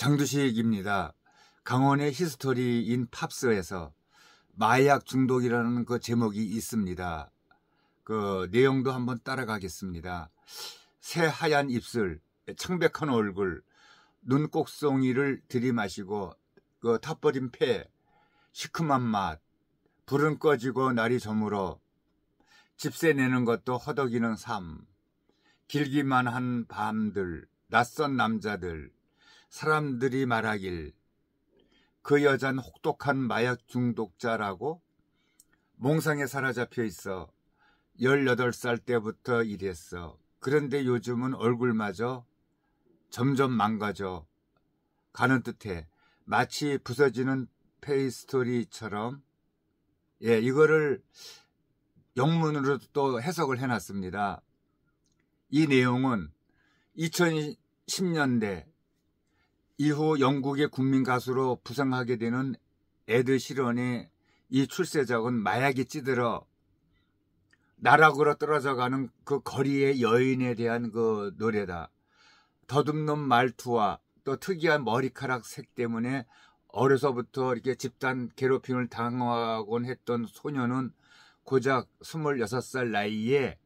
장두식입니다. 강원의 히스토리인 팝스에서 마약 중독이라는 그 제목이 있습니다. 그 내용도 한번 따라가겠습니다. 새 하얀 입술, 청백한 얼굴, 눈꼭송이를 들이마시고 그 탑버린 폐, 시큼한 맛, 불은 꺼지고 날이 저물어 집세 내는 것도 허덕이는 삶, 길기만 한 밤들, 낯선 남자들, 사람들이 말하길 그 여잔 혹독한 마약 중독자라고 몽상에 사로잡혀 있어 18살 때부터 일했어. 그런데 요즘은 얼굴마저 점점 망가져 가는 듯해 마치 부서지는 페이스토리처럼 예 이거를 영문으로 또 해석을 해놨습니다. 이 내용은 2010년대 이후 영국의 국민 가수로 부상하게 되는 에드 시런의 이 출세작은 마약이 찌들어 나락으로 떨어져가는 그 거리의 여인에 대한 그 노래다. 더듬는 말투와 또 특이한 머리카락 색 때문에 어려서부터 이렇게 집단 괴롭힘을 당하곤 했던 소녀는 고작 26살 나이에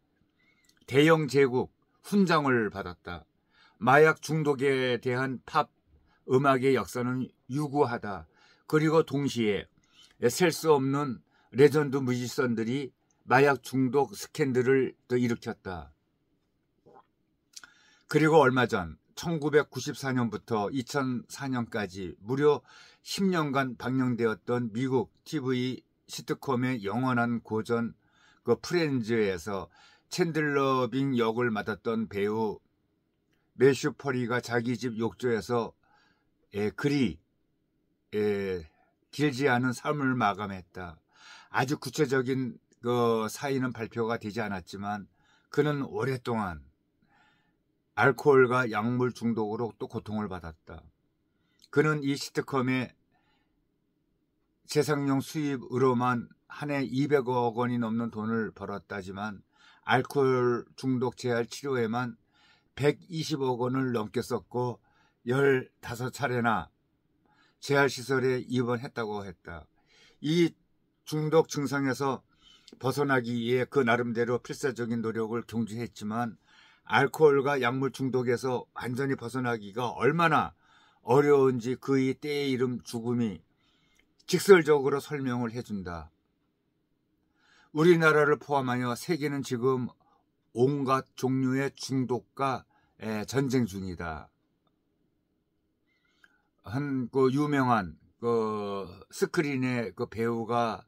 대영 제국 훈장을 받았다. 마약 중독에 대한 팝 음악의 역사는 유구하다. 그리고 동시에 셀 수 없는 레전드 뮤지션들이 마약 중독 스캔들을 또 일으켰다. 그리고 얼마 전 1994년부터 2004년까지 무려 10년간 방영되었던 미국 TV 시트콤의 영원한 고전 그 프렌즈에서 챈들러 빙 역을 맡았던 배우 메슈 퍼리가 자기 집 욕조에서 에, 예, 그리 에, 예, 길지 않은 삶을 마감했다. 아주 구체적인 그 사인은 발표가 되지 않았지만 그는 오랫동안 알코올과 약물 중독으로 또 고통을 받았다. 그는 이시트컴에 재상용 수입으로만 한 해 200억 원이 넘는 돈을 벌었다지만 알코올 중독 재활 치료에만 120억 원을 넘게 썼고 15차례나 재활시설에 입원했다고 했다. 이 중독 증상에서 벗어나기 위해 그 나름대로 필사적인 노력을 경주했지만 알코올과 약물 중독에서 완전히 벗어나기가 얼마나 어려운지 그의 때의 이름 죽음이 직설적으로 설명을 해준다. 우리나라를 포함하여 세계는 지금 온갖 종류의 중독과 전쟁 중이다. 한그 유명한 그 스크린의 그 배우가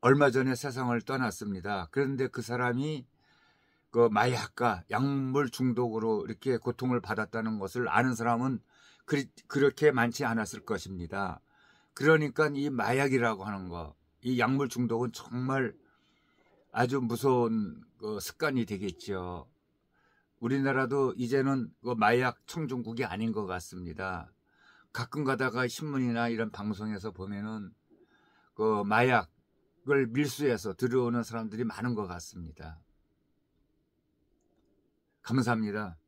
얼마 전에 세상을 떠났습니다. 그런데 그 사람이 그 마약과 약물 중독으로 이렇게 고통을 받았다는 것을 아는 사람은 그리, 그렇게 많지 않았을 것입니다. 그러니까 이 마약이라고 하는 거, 이 약물 중독은 정말 아주 무서운 그 습관이 되겠죠. 우리나라도 이제는 그 마약 청정국이 아닌 것 같습니다. 가끔 가다가 신문이나 이런 방송에서 보면은 그 마약을 밀수해서 들어오는 사람들이 많은 것 같습니다. 감사합니다.